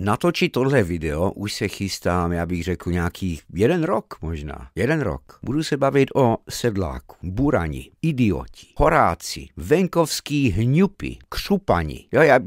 Natočit tohle video už se chystám, já bych řekl, nějaký jeden rok možná. Jeden rok. Budu se bavit o sedláku, burani, idioti, horáci, venkovský hňupy, křupani. Jo, já,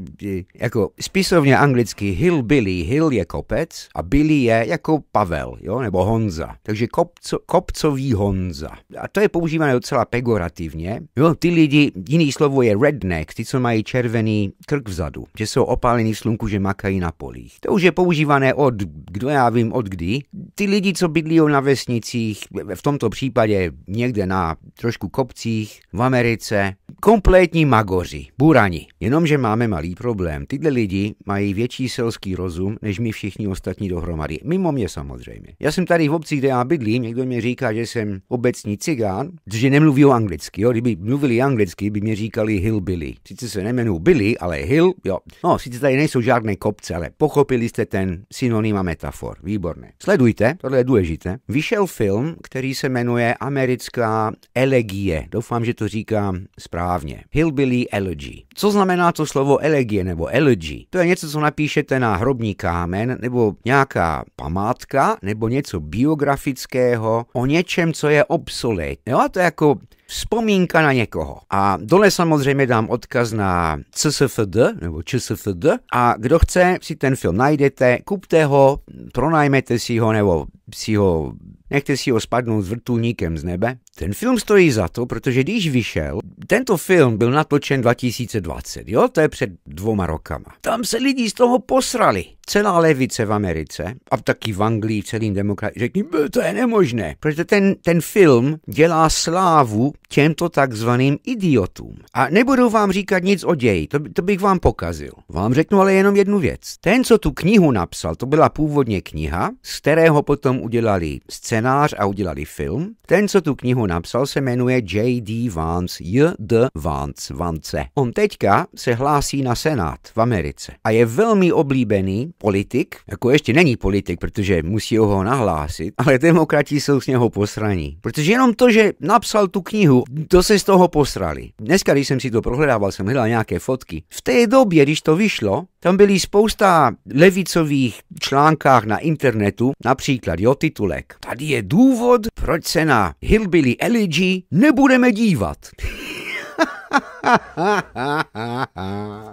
jako spisovně anglicky hillbilly, hill je kopec a billy je jako Pavel, jo, nebo Honza. Takže kopco, kopcový Honza. A to je používané docela pegorativně. Jo, ty lidi, jiný slovo je redneck, ty, co mají červený krk vzadu, že jsou opálený v slunku, že makají na poli ulicích. To už je používané od, kdo já vím, od kdy. Ty lidi, co bydlí na vesnicích, v tomto případě někde na trošku kopcích v Americe, kompletní magoři, burani. Jenomže máme malý problém. Tyhle lidi mají větší selský rozum, než my všichni ostatní dohromady. Mimo mě samozřejmě. Já jsem tady v obci, kde já bydlím, někdo mi říká, že jsem obecní cigán, že nemluví o anglicky. Jo? Kdyby mluvili anglicky, by mě říkali hillbilly. Sice se nemenu Billy, ale hill, jo. No, sice tady nejsou žádné kopce, ale po. Pochopili jste ten synonym a metafor. Výborné. Sledujte, tohle je důležité. Vyšel film, který se jmenuje Americká elegie. Doufám, že to říkám správně. Hillbilly Elegy. Co znamená to slovo elegie nebo elegy? To je něco, co napíšete na hrobní kámen nebo nějaká památka nebo něco biografického o něčem, co je obsolet. Jo, a to je jako vzpomínka na někoho. A dole samozřejmě dám odkaz na CSFD nebo CSFD, a kdo chce, si ten film najdete, kupte ho, pronajmete si ho nebo si ho Nechte si ho spadnout s vrtulníkem z nebe ten film stojí za to, protože když vyšel, tento film byl natočen 2020, jo, to je před dvoma rokama. Tam se lidi z toho posrali. Celá levice v Americe a taky v Anglii, celým demokrat, řekli, to je nemožné, protože ten, ten film dělá slávu těmto takzvaným idiotům. A nebudu vám říkat nic o ději, to, to bych vám pokazil. Vám řeknu ale jenom jednu věc. Ten, co tu knihu napsal, to byla původně kniha, z kterého potom udělali scénář a udělali film. Ten, co tu knihu ho napsal, se jmenuje J.D. Vance, J.D. Vance, Vance. On teďka se hlásí na Senát v Americe a je velmi oblíbený politik, jako ještě není politik, protože musí ho nahlásit, ale demokrati jsou z něho posraní. Protože jenom to, že napsal tu knihu, to se z toho posrali. Dneska, když jsem si to prohledával, jsem hledal nějaké fotky. V té době, když to vyšlo, tam byly spousta levicových článkách na internetu, například jo, titulek. Tady je důvod, proč se na Hillbilly The Elegy nebudeme dívat.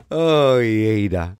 Oh, jejda.